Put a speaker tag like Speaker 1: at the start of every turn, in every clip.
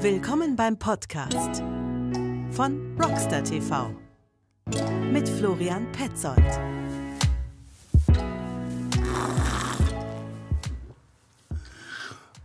Speaker 1: Willkommen beim Podcast von Rockstar TV mit Florian Petzold.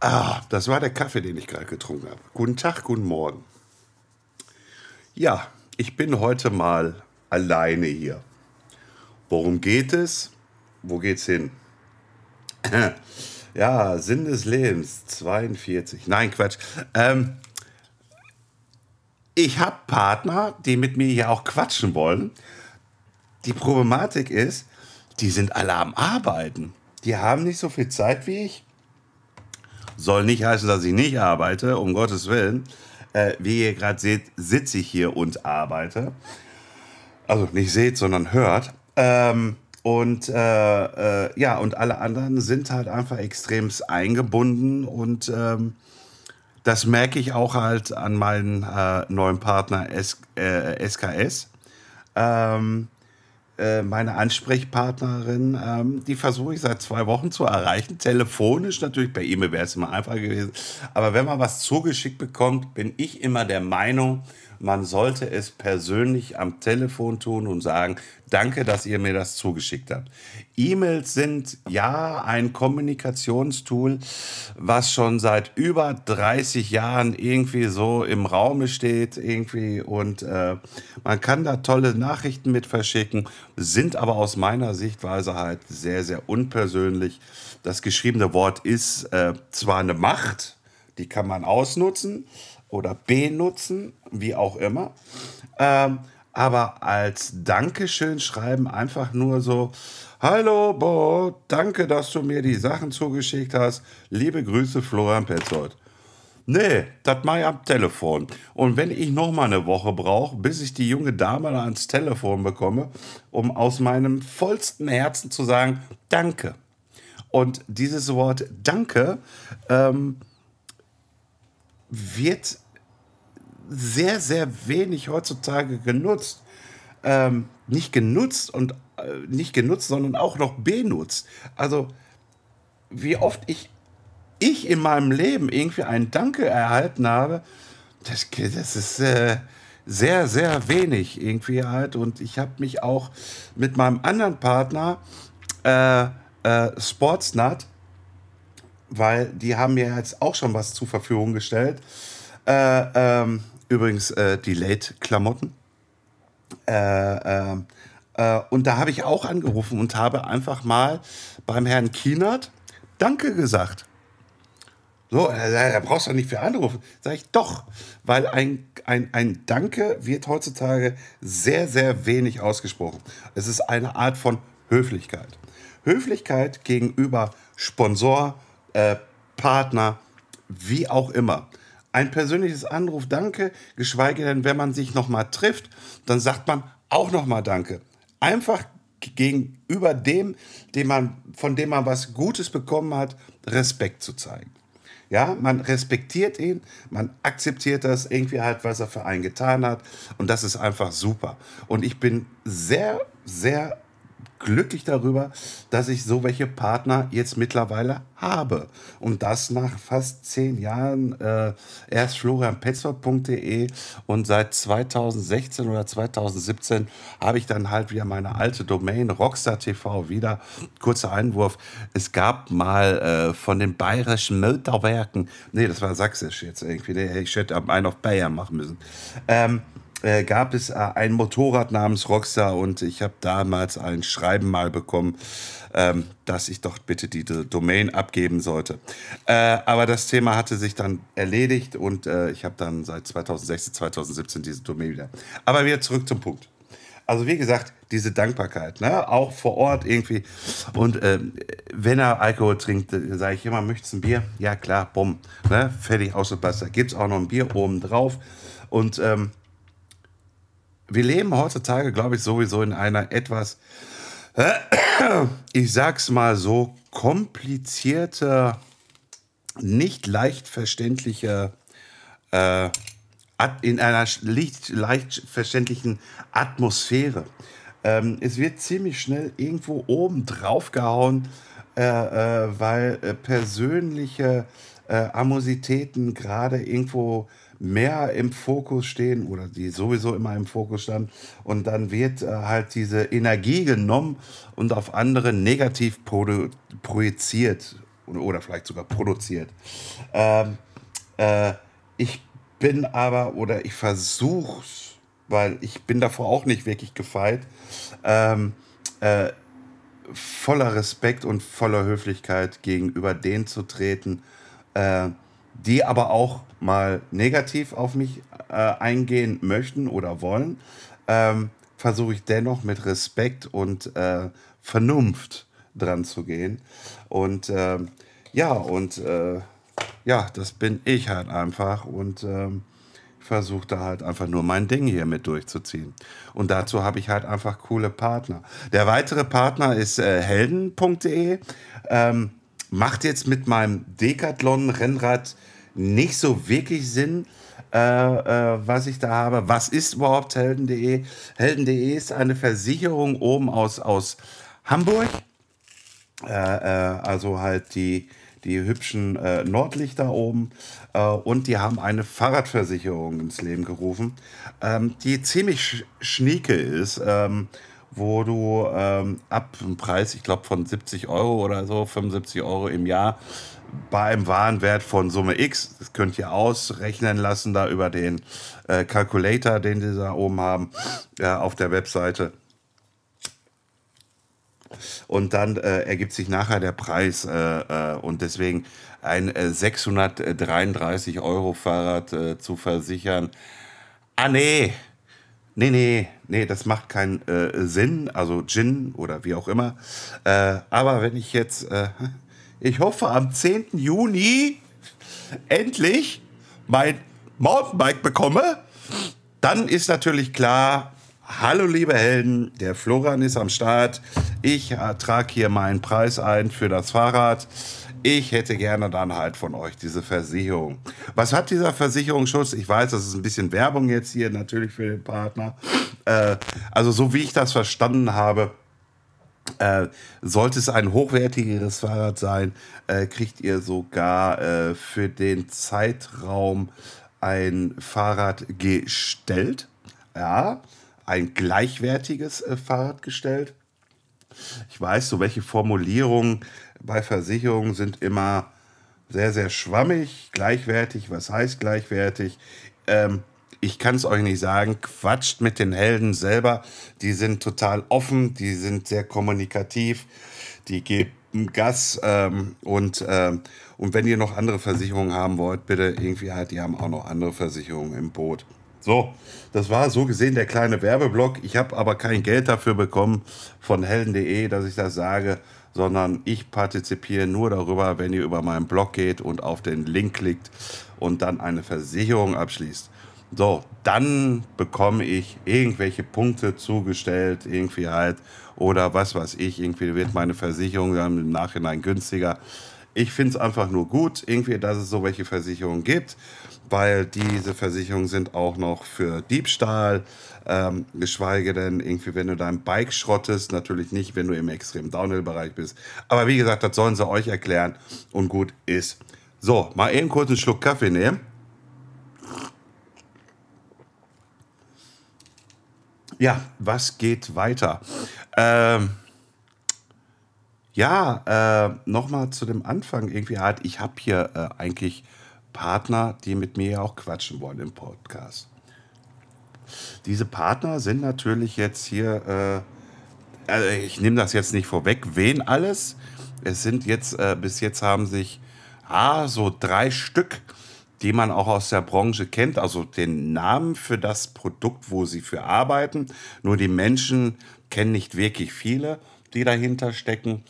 Speaker 1: Ah, das war der Kaffee, den ich gerade getrunken habe. Guten Tag, guten Morgen. Ja, ich bin heute mal alleine hier. Worum geht es? Wo geht's hin? Ja, Sinn des Lebens, 42. Nein, Quatsch. Ähm, ich habe Partner, die mit mir hier auch quatschen wollen. Die Problematik ist, die sind alle am Arbeiten. Die haben nicht so viel Zeit wie ich. Soll nicht heißen, dass ich nicht arbeite, um Gottes Willen. Äh, wie ihr gerade seht, sitze ich hier und arbeite. Also nicht seht, sondern hört. Ähm, und äh, äh, ja, und alle anderen sind halt einfach extrem eingebunden und ähm, das merke ich auch halt an meinem äh, neuen Partner S SKS. Äh, ähm, äh, meine Ansprechpartnerin, ähm, die versuche ich seit zwei Wochen zu erreichen. Telefonisch natürlich, per E-Mail wäre es immer einfacher gewesen. Aber wenn man was zugeschickt bekommt, bin ich immer der Meinung, man sollte es persönlich am Telefon tun und sagen, Danke, dass ihr mir das zugeschickt habt. E-Mails sind ja ein Kommunikationstool, was schon seit über 30 Jahren irgendwie so im Raume steht, irgendwie und äh, man kann da tolle Nachrichten mit verschicken, sind aber aus meiner Sichtweise halt sehr, sehr unpersönlich. Das geschriebene Wort ist äh, zwar eine Macht, die kann man ausnutzen oder benutzen, wie auch immer. Ähm, aber als Dankeschön schreiben einfach nur so, hallo Bo, danke, dass du mir die Sachen zugeschickt hast. Liebe Grüße, Florian Petzold. Nee, das mache ich am Telefon. Und wenn ich noch mal eine Woche brauche, bis ich die junge Dame da ans Telefon bekomme, um aus meinem vollsten Herzen zu sagen, danke. Und dieses Wort Danke ähm, wird sehr, sehr wenig heutzutage genutzt. Ähm, nicht genutzt und äh, nicht genutzt, sondern auch noch benutzt. Also, wie oft ich, ich in meinem Leben irgendwie einen Danke erhalten habe, das, das ist äh, sehr, sehr wenig irgendwie halt. Und ich habe mich auch mit meinem anderen Partner, äh, äh Sportsnut, weil die haben mir jetzt auch schon was zur Verfügung gestellt, äh, ähm, Übrigens äh, Delayed-Klamotten. Äh, äh, äh, und da habe ich auch angerufen und habe einfach mal beim Herrn Kienert Danke gesagt. So, da brauchst du nicht für anrufen. Sag ich doch, weil ein, ein, ein Danke wird heutzutage sehr, sehr wenig ausgesprochen. Es ist eine Art von Höflichkeit. Höflichkeit gegenüber Sponsor, äh, Partner, wie auch immer ein persönliches Anruf Danke, geschweige denn, wenn man sich nochmal trifft, dann sagt man auch nochmal Danke. Einfach gegenüber dem, dem man, von dem man was Gutes bekommen hat, Respekt zu zeigen. Ja, man respektiert ihn, man akzeptiert das irgendwie halt, was er für einen getan hat. Und das ist einfach super. Und ich bin sehr, sehr glücklich darüber, dass ich so welche Partner jetzt mittlerweile habe. Und das nach fast zehn Jahren. Äh, erst florianpetzold.de und seit 2016 oder 2017 habe ich dann halt wieder meine alte Domain Rockstar TV wieder. Kurzer Einwurf. Es gab mal äh, von den bayerischen Motorwerken, nee, das war sächsisch jetzt irgendwie, ich hätte einen auf Bayern machen müssen. Ähm, äh, gab es äh, ein Motorrad namens Rockstar und ich habe damals ein Schreiben mal bekommen, ähm, dass ich doch bitte die D Domain abgeben sollte. Äh, aber das Thema hatte sich dann erledigt und äh, ich habe dann seit 2016, 2017 diese Domain wieder. Aber wieder zurück zum Punkt. Also wie gesagt, diese Dankbarkeit, ne? auch vor Ort irgendwie. Und ähm, wenn er Alkohol trinkt, äh, sage ich immer, möchtest du ein Bier? Ja klar, bumm, ne? fertig aus dem Wasser. Gibt es auch noch ein Bier oben drauf. Und ähm, wir leben heutzutage, glaube ich, sowieso in einer etwas, äh, ich sag's mal so, komplizierte, nicht leicht verständliche, äh, in einer leicht verständlichen Atmosphäre. Ähm, es wird ziemlich schnell irgendwo oben drauf gehauen, äh, äh, weil äh, persönliche äh, Amositäten gerade irgendwo mehr im Fokus stehen oder die sowieso immer im Fokus standen. Und dann wird äh, halt diese Energie genommen und auf andere negativ projiziert oder vielleicht sogar produziert. Ähm, äh, ich bin aber oder ich versuche, es, weil ich bin davor auch nicht wirklich gefeit, ähm, äh, voller Respekt und voller Höflichkeit gegenüber denen zu treten, äh, die aber auch mal negativ auf mich äh, eingehen möchten oder wollen, ähm, versuche ich dennoch mit Respekt und äh, Vernunft dran zu gehen. Und ähm, ja, und äh, ja, das bin ich halt einfach. Und ähm, versuche da halt einfach nur mein Ding hier mit durchzuziehen. Und dazu habe ich halt einfach coole Partner. Der weitere Partner ist äh, helden.de. Ähm, macht jetzt mit meinem Decathlon-Rennrad nicht so wirklich Sinn, äh, äh, was ich da habe. Was ist überhaupt Helden.de? Helden.de ist eine Versicherung oben aus, aus Hamburg. Äh, äh also halt die, die hübschen äh, Nordlichter oben. Äh, und die haben eine Fahrradversicherung ins Leben gerufen, ähm, die ziemlich sch schnieke ist. Ähm, wo du ähm, ab einem Preis, ich glaube, von 70 Euro oder so, 75 Euro im Jahr, bei einem Warenwert von Summe X, das könnt ihr ausrechnen lassen, da über den äh, Calculator, den sie da oben haben, äh, auf der Webseite. Und dann äh, ergibt sich nachher der Preis äh, äh, und deswegen ein 633 äh, Euro Fahrrad zu versichern. Ah nee, nee, nee, nee, das macht keinen äh, Sinn, also Gin oder wie auch immer. Äh, aber wenn ich jetzt, äh, ich hoffe am 10. Juni endlich mein Mountainbike bekomme, dann ist natürlich klar, hallo liebe Helden, der Florian ist am Start. Ich trage hier meinen Preis ein für das Fahrrad. Ich hätte gerne dann halt von euch diese Versicherung. Was hat dieser Versicherungsschutz? Ich weiß, das ist ein bisschen Werbung jetzt hier natürlich für den Partner. Äh, also so wie ich das verstanden habe, äh, sollte es ein hochwertigeres Fahrrad sein, äh, kriegt ihr sogar äh, für den Zeitraum ein Fahrrad gestellt. Ja, ein gleichwertiges äh, Fahrrad gestellt. Ich weiß, so welche Formulierung bei Versicherungen sind immer sehr, sehr schwammig, gleichwertig. Was heißt gleichwertig? Ähm, ich kann es euch nicht sagen. Quatscht mit den Helden selber. Die sind total offen, die sind sehr kommunikativ, die geben Gas. Ähm, und, ähm, und wenn ihr noch andere Versicherungen haben wollt, bitte irgendwie halt, die haben auch noch andere Versicherungen im Boot. So, das war so gesehen der kleine Werbeblock. Ich habe aber kein Geld dafür bekommen von helden.de, dass ich das sage, sondern ich partizipiere nur darüber, wenn ihr über meinen Blog geht und auf den Link klickt und dann eine Versicherung abschließt. So, dann bekomme ich irgendwelche Punkte zugestellt, irgendwie halt, oder was weiß ich, irgendwie wird meine Versicherung dann im Nachhinein günstiger. Ich finde es einfach nur gut, irgendwie, dass es so welche Versicherungen gibt, weil diese Versicherungen sind auch noch für Diebstahl, ähm, geschweige denn irgendwie, wenn du dein Bike schrottest, natürlich nicht, wenn du im extremen Downhill-Bereich bist. Aber wie gesagt, das sollen sie euch erklären und gut ist. So, mal eben kurz einen Schluck Kaffee nehmen. Ja, was geht weiter? Ähm, ja, äh, nochmal zu dem Anfang irgendwie halt, ich habe hier äh, eigentlich Partner, die mit mir auch quatschen wollen im Podcast. Diese Partner sind natürlich jetzt hier, äh, also ich nehme das jetzt nicht vorweg, wen alles. Es sind jetzt, äh, bis jetzt haben sich ah, so drei Stück, die man auch aus der Branche kennt, also den Namen für das Produkt, wo sie für arbeiten. Nur die Menschen kennen nicht wirklich viele die dahinter stecken.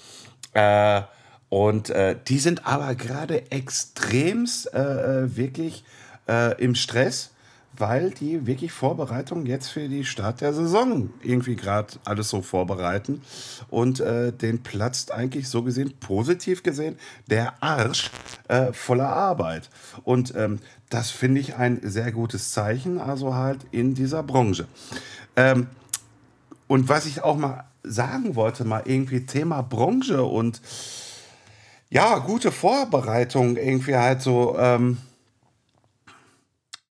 Speaker 1: Äh, und äh, die sind aber gerade extremst äh, äh wirklich äh, im Stress, weil die wirklich Vorbereitungen jetzt für die Start der Saison irgendwie gerade alles so vorbereiten. Und äh, den platzt eigentlich so gesehen, positiv gesehen, der Arsch voller Arbeit. Und ähm, das finde ich ein sehr gutes Zeichen, also halt in dieser Branche. Ähm, und was ich auch mal sagen wollte, mal irgendwie Thema Branche und ja, gute Vorbereitung, irgendwie halt so. Ähm,